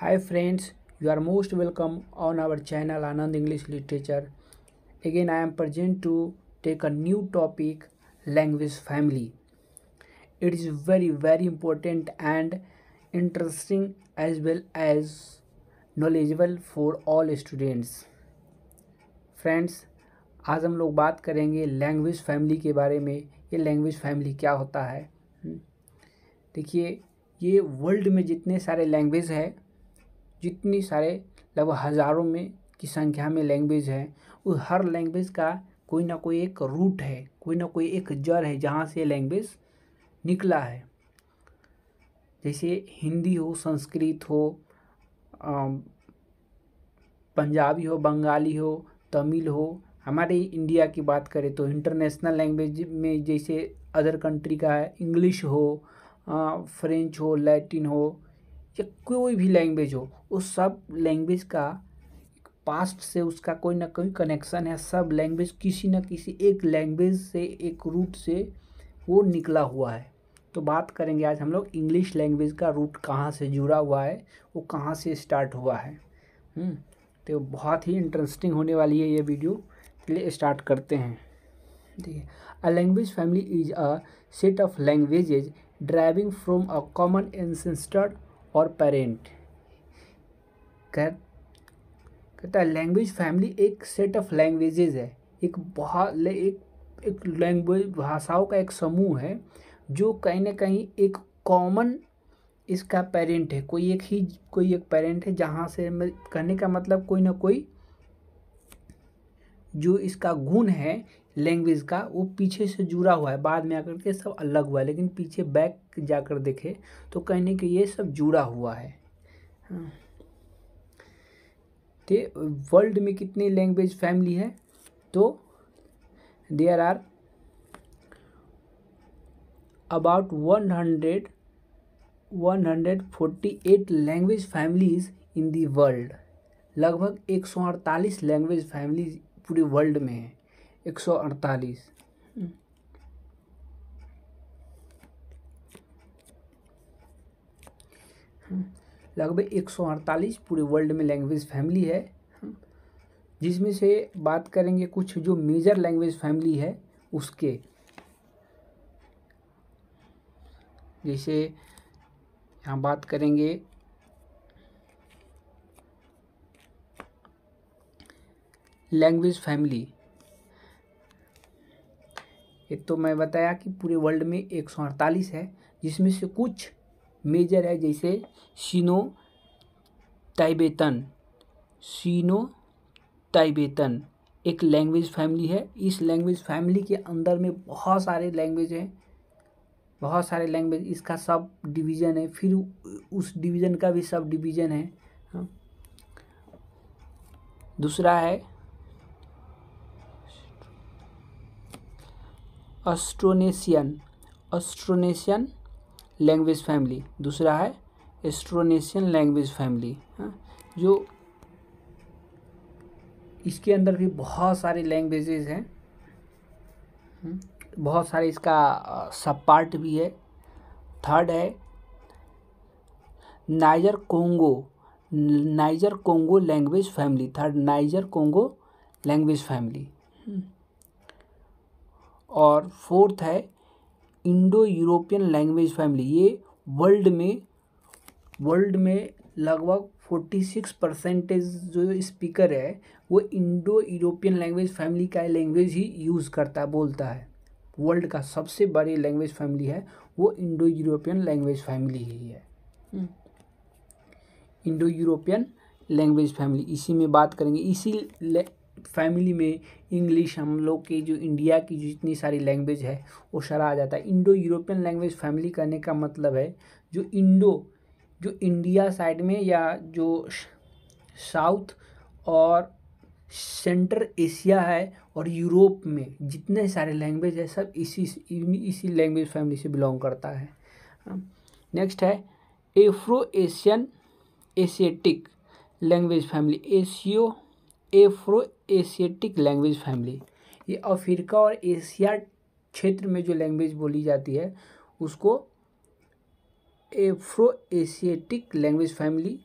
Hi friends, you are most welcome on our channel Anand English Literature. Again, I am present to take a new topic, language family. It is very very important and interesting as well as knowledgeable for all students. Friends, आज हम लोग बात करेंगे language family के बारे में ये language family क्या होता है देखिए ये वर्ल्ड में जितने सारे लैंग्वेज है जितनी सारे लगभग हज़ारों में की संख्या में लैंग्वेज है उस हर लैंग्वेज का कोई ना कोई एक रूट है कोई ना कोई एक जड़ है जहाँ से लैंग्वेज निकला है जैसे हिंदी हो संस्कृत हो पंजाबी हो बंगाली हो तमिल हो हमारे इंडिया की बात करें तो इंटरनेशनल लैंग्वेज में जैसे अदर कंट्री का है इंग्लिश हो फ्रेंच हो लैटिन हो या कोई भी लैंग्वेज हो उस सब लैंग्वेज का पास्ट से उसका कोई ना कोई कनेक्शन है सब लैंग्वेज किसी न किसी एक लैंग्वेज से एक रूट से वो निकला हुआ है तो बात करेंगे आज हम लोग इंग्लिश लैंग्वेज का रूट कहाँ से जुड़ा हुआ है वो कहाँ से स्टार्ट हुआ है हम्म, तो बहुत ही इंटरेस्टिंग होने वाली है ये वीडियो लिए स्टार्ट करते हैं ठीक है a language family is a set of languages deriving from a common ancestor और पेरेंट कह कहता है लैंग्वेज फैमिली एक सेट ऑफ लैंग्वेजेज है एक बहुत एक एक लैंग्वेज भाषाओं का एक समूह है जो कहीं ना कहीं एक कॉमन इसका पेरेंट है कोई एक ही कोई एक पेरेंट है जहाँ से कहने का मतलब कोई ना कोई जो इसका गुण है लैंग्वेज का वो पीछे से जुड़ा हुआ है बाद में आकर के सब अलग हुआ है लेकिन पीछे बैक जाकर देखे तो कहने के ये सब जुड़ा हुआ है हाँ। तो वर्ल्ड में कितनी लैंग्वेज फैमिली है तो there are about one hundred one hundred forty eight language families in the world लगभग एक सौ अड़तालीस लैंग्वेज फैमिलीज पूरे वर्ल्ड में हैं सौ लगभग एक सौ अड़तालीस पूरे वर्ल्ड में लैंग्वेज फैमिली है जिसमें से बात करेंगे कुछ जो मेजर लैंग्वेज फैमिली है उसके जैसे यहाँ बात करेंगे लैंग्वेज फैमिली एक तो मैं बताया कि पूरे वर्ल्ड में एक सौ अड़तालीस है जिसमें से कुछ मेजर है जैसे सीनो टाइबेतन सीनो ताइबेतन एक लैंग्वेज फैमिली है इस लैंग्वेज फैमिली के अंदर में बहुत सारे लैंग्वेज हैं बहुत सारे लैंग्वेज इसका सब डिवीज़न है फिर उस डिवीज़न का भी सब डिवीज़न है हाँ। दूसरा है ऑस्ट्रोनेशियन ऑस्ट्रोनेशियन लैंग्वेज फैमिली दूसरा है एस्ट्रोनेशियन लैंग्वेज फैमिली जो इसके अंदर भी बहुत सारे लैंग्वेजेस हैं हम्म, बहुत सारे इसका सब पार्ट भी है थर्ड है Niger Congo Niger Congo language family third Niger Congo language family और फोर्थ है इंडो यूरोपियन लैंग्वेज फैमिली ये वर्ल्ड में वर्ल्ड में लगभग फोर्टी सिक्स परसेंटेज जो स्पीकर है वो इंडो यूरोपियन लैंग्वेज फैमिली का लैंग्वेज ही यूज़ करता है बोलता है वर्ल्ड का सबसे बड़ी लैंग्वेज फैमिली है वो इंडो यूरोपियन लैंग्वेज फैमिली ही है हम्म। इंडो यूरोपियन लैंग्वेज फैमिली इसी में बात करेंगे इसी फैमिली में इंग्लिश हम लोग की जो इंडिया की जितनी सारी लैंग्वेज है वो सारा आ जाता है इंडो यूरोपियन लैंग्वेज फैमिली कहने का मतलब है जो इंडो जो इंडिया साइड में या जो साउथ और सेंटर एशिया है और यूरोप में जितने सारे लैंग्वेज है सब इसी इसी लैंग्वेज फैमिली से बिलोंग करता है नेक्स्ट हाँ। है Afro Asian Asiatic language family Asio Afro Asiatic language family ये अफ्रीका और एशिया क्षेत्र में जो लैंग्वेज बोली जाती है उसको एफ्रो एशियाटिक लैंग्वेज फैमिली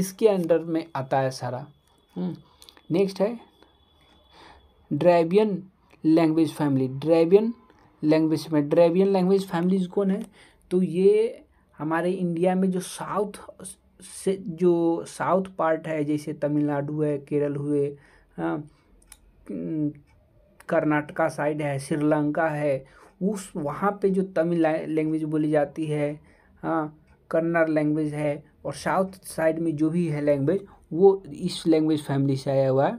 इसके अंडर में आता है सारा हम्म, नेक्स्ट है Dravidian language family Dravidian language में ड्रैबियन लैंग्वेज फैमिलीज कौन है तो ये हमारे इंडिया में जो साउथ से जो साउथ पार्ट है जैसे तमिलनाडु है केरल हुए कर्नाटका साइड है श्रीलंका है उस वहाँ पे जो तमिल लैंग्वेज बोली जाती है हाँ कन्नड़ लैंग्वेज है और साउथ साइड में जो भी है लैंग्वेज वो इस लैंग्वेज फैमिली से आया हुआ है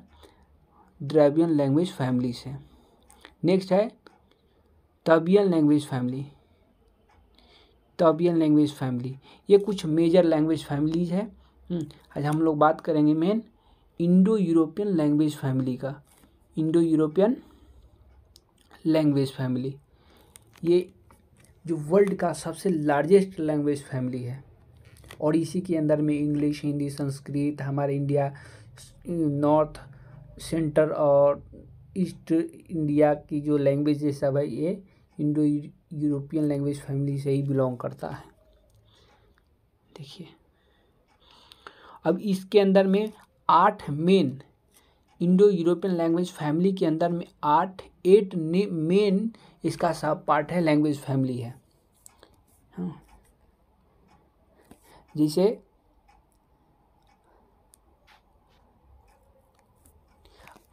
द्रवियन लैंग्वेज फैमिली से नेक्स्ट है Tibetan language family Tibetan language family ये कुछ मेजर लैंग्वेज फैमिलीज है हम्म, आज हम लोग बात करेंगे main Indo European language family का इंडो यूरोपियन लैंग्वेज फैमिली ये जो वर्ल्ड का सबसे लार्जेस्ट लैंग्वेज फैमिली है और इसी के अंदर में इंग्लिश हिंदी संस्कृत हमारे इंडिया नॉर्थ सेंटर और ईस्ट इंडिया की जो लैंग्वेज सब है ये इंडो यूरोपियन लैंग्वेज फैमिली से ही बिलोंग करता है देखिए अब इसके अंदर में आठ main Indo European language family के अंदर में आठ एट ने मेन इसका सब पार्ट है लैंग्वेज फैमिली है हाँ। जिसे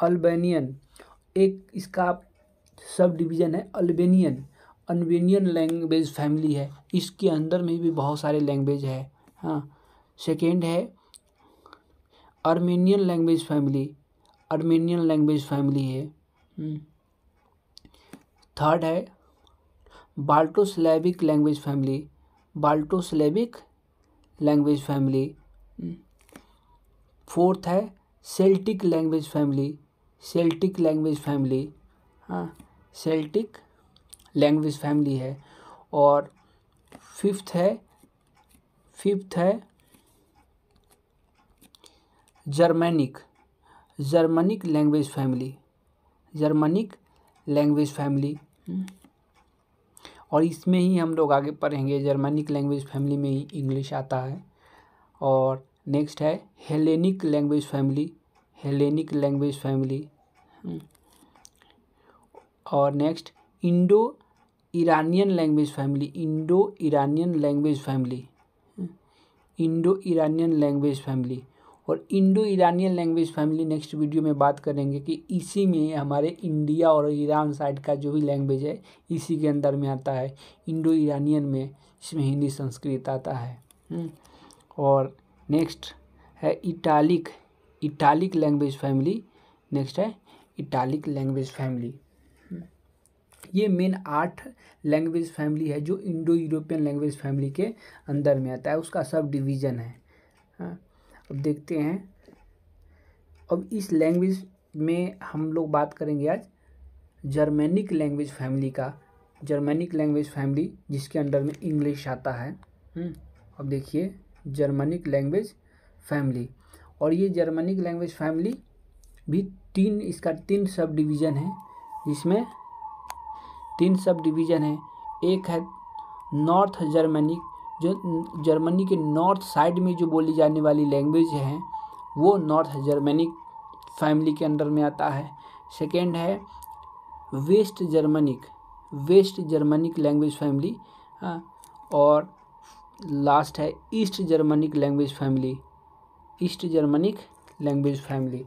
अल्बेनियन एक इसका सब डिवीज़न है अल्बेनियन अल्बेनियन लैंग्वेज फैमिली है इसके अंदर में भी बहुत सारे लैंग्वेज है हाँ सेकेंड है Armenian language family Armenian language family है थर्ड hmm. है Balto language family Balto Slavic language family fourth है Celtic language family Celtic language family हाँ सेल्टिक लैंग्वेज फैमिली है और फिफ्थ है फिफ्थ है Germanic Germanic language family Germanic language family और इसमें ही हम लोग आगे पढ़ेंगे जर्मनिक लैंग्वेज फैमिली में ही इंग्लिश आता है और नेक्स्ट है Hellenic language family Hellenic language family और next Indo Iranian language family Indo Iranian language family Indo Iranian language family और Indo Iranian language family next video में बात करेंगे कि इसी में हमारे इंडिया और ईरान साइड का जो भी लैंग्वेज है इसी के अंदर में आता है इंडो ईरानियन में इसमें हिंदी संस्कृत आता है हम्म। और नेक्स्ट है Italic Italic language family next है इटालिक लैंग्वेज फैमिली ये मेन आठ लैंग्वेज फैमिली है जो इंडो यूरोपियन लैंग्वेज फैमिली के अंदर में आता है उसका सब डिवीज़न है हाँ अब देखते हैं अब इस लैंग्वेज में हम लोग बात करेंगे आज जर्मेनिक लैंग्वेज फैमिली का जर्मेनिक लैंग्वेज फैमिली जिसके अंडर में इंग्लिश आता है हम्म, अब देखिए जर्मनिक लैंग्वेज फैमिली और ये जर्मनिक लैंग्वेज फैमिली भी तीन इसका तीन सब डिवीज़न है जिसमें तीन सब डिवीज़न है एक है नॉर्थ जर्मनिक जो जर्मनी के नॉर्थ साइड में जो बोली जाने वाली लैंग्वेज हैं वो नॉर्थ जर्मनी फैमिली के अंडर में आता है सेकेंड है west Germanic west Germanic language family और लास्ट है east Germanic language family east Germanic language family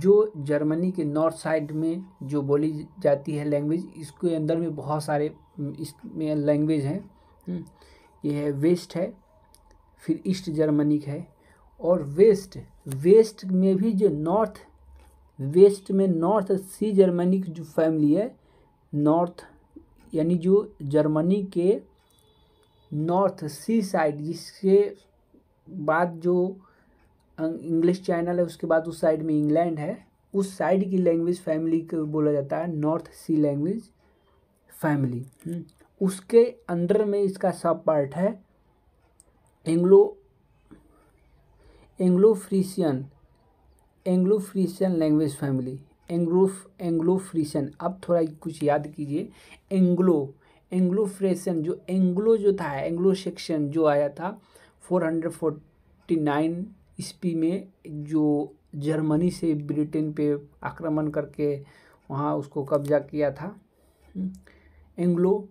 जो जर्मनी के नॉर्थ साइड में जो बोली जाती है लैंग्वेज इसके अंदर में बहुत सारे इसमें लैंग्वेज हैं हम्म, ये है वेस्ट है फिर ईस्ट जर्मनी का है और वेस्ट वेस्ट में भी जो नॉर्थ वेस्ट में नॉर्थ सी जर्मनी की जो फैमिली है नॉर्थ यानी जो जर्मनी के नॉर्थ सी साइड जिसके बाद जो अं, इंग्लिश चैनल है उसके बाद उस साइड में इंग्लैंड है उस साइड की लैंग्वेज फैमिली को बोला जाता है नॉर्थ सी लैंग्वेज हम्म, फैमिली उसके अंडर में इसका सब पार्ट है Anglo Anglo Frisian language family Anglo Frisian अब थोड़ा कुछ याद कीजिए एंग्लो एंग्लोफ्रेशन जो एंग्लो जो था एंग्लो सेक्शन जो आया था फोर हंड्रेड फोर्टी नाइन ईस्वी में जो जर्मनी से ब्रिटेन पे आक्रमण करके वहाँ उसको कब्जा किया था हम्म, एंग्लो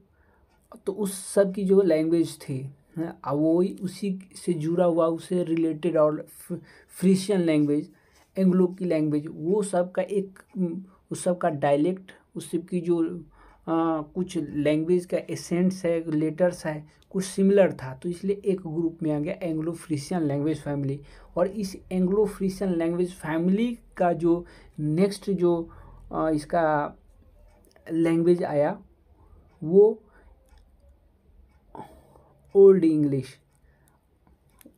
तो उस सब की जो लैंग्वेज थी वो उसी से जुड़ा हुआ उसे रिलेटेड और फ्रीशियन लैंग्वेज एंग्लो की लैंग्वेज वो सब का एक उस सब का डायलेक्ट उस सब की जो आ, कुछ लैंग्वेज का एसेंट्स है लेटर्स है कुछ सिमिलर था तो इसलिए एक ग्रुप में आ गया एंग्लो फ्रीशियन लैंग्वेज फैमिली और इस एंग्लो फ्रीशियन लैंग्वेज फैमिली का जो नेक्स्ट जो आ, इसका लैंग्वेज आया वो ओल्ड इंग्लिश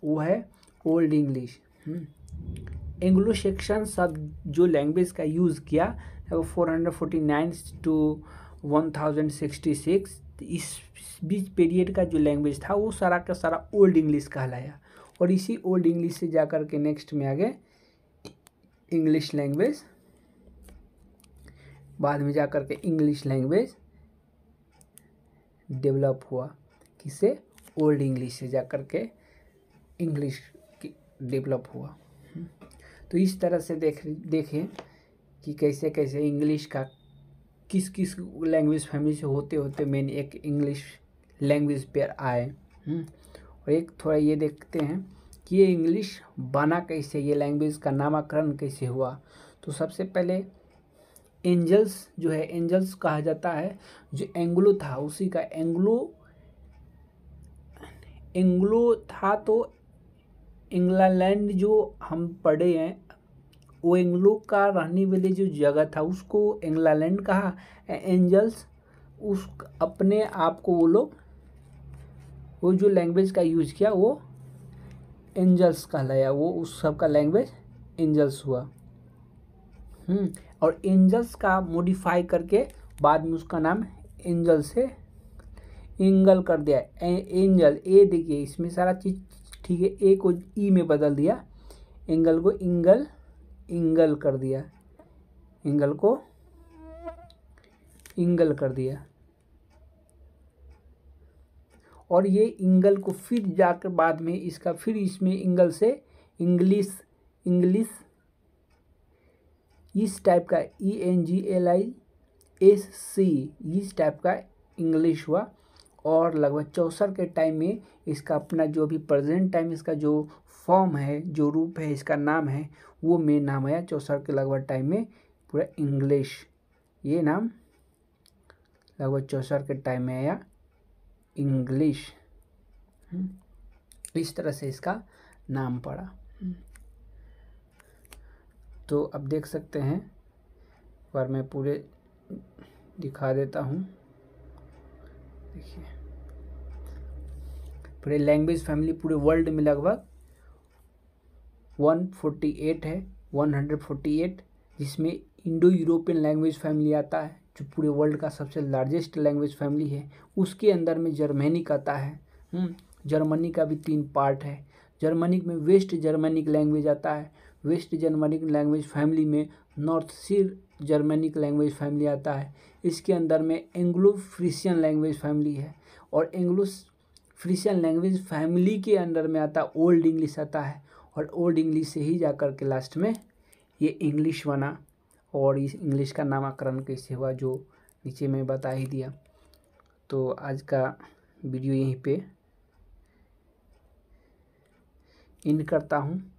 वो है ओल्ड इंग्लिश एंग्लो सेक्शन शब्द जो लैंग्वेज का यूज़ किया है वो four hundred forty to one thousand sixty six इस बीच पीरियड का जो लैंग्वेज था वो सारा का सारा ओल्ड इंग्लिश कहलाया और इसी ओल्ड इंग्लिश से जा कर के नेक्स्ट में आ गए इंग्लिश लैंग्वेज बाद में जा कर के इंग्लिश लैंग्वेज डेवलप हुआ किसे ओल्ड इंग्लिश से जा कर के इंग्लिश डेवलप हुआ तो इस तरह से देख देखें कि कैसे कैसे इंग्लिश का किस किस लैंग्वेज फैमिली से होते होते मेन एक इंग्लिश लैंग्वेज पर आए हम्म, और एक थोड़ा ये देखते हैं कि ये इंग्लिश बना कैसे ये लैंग्वेज का नामाकरण कैसे हुआ तो सबसे पहले एंजल्स जो है एंजल्स कहा जाता है जो एंग्लो था उसी का एंग्लो एंग्लो था तो इंग्लैंड जो हम पढ़े हैं वो एंग्लो का रहने वाले जो जगह था उसको इंग्लैंड कहा एंजल्स उस अपने आप को वो लोग वो जो लैंग्वेज का यूज किया वो एंजल्स कहलाया वो उस सब का लैंग्वेज एंजल्स हुआ हम्म, और एंजल्स का मॉडिफाई करके बाद में उसका नाम एंजल से एंगल कर दिया एंजल ए देखिए इसमें सारा चीज़ ठीक है ए को ई में बदल दिया एंगल को इंगल इंगल कर दिया एंगल को इंगल कर दिया और ये इंगल को फिर जाकर बाद में इसका फिर इसमें इंगल से इंग्लिश इंग्लिश इस टाइप का E N G L I S C इस टाइप का इंग्लिश हुआ और लगभग चौसठ के टाइम में इसका अपना जो भी प्रेजेंट टाइम इसका जो फॉर्म है जो रूप है इसका नाम है वो मेन नाम आया चौसठ के लगभग टाइम में पूरा इंग्लिश ये नाम लगभग चौसठ के टाइम में आया इंग्लिश हम्म। इस तरह से इसका नाम पड़ा हम्म। तो अब देख सकते हैं पर मैं पूरे दिखा देता हूँ देखिए पूरे लैंग्वेज फैमिली पूरे वर्ल्ड में लगभग 148 है 148 जिसमें इंडो यूरोपियन लैंग्वेज फैमिली आता है जो पूरे वर्ल्ड का सबसे लार्जेस्ट लैंग्वेज फैमिली है उसके अंदर में जर्मेनिक आता है जर्मनी हम्म, का भी तीन पार्ट है जर्मनिक में वेस्ट जर्मनिक लैंग्वेज आता है वेस्ट जर्मनिक लैंग्वेज फैमिली में North Sea Germanic language family आता है इसके अंदर में एंग्लो फ्रिशियन लैंग्वेज फैमिली है और एंग्लो फ्रिशियन लैंग्वेज फैमिली के अंदर में आता ओल्ड इंग्लिश आता है और ओल्ड इंग्लिश से ही जा कर के लास्ट में ये इंग्लिश बना और इस इंग्लिश का नामाकरण कैसे हुआ जो नीचे मैं बता ही दिया तो आज का वीडियो यहीं पे इन करता हूँ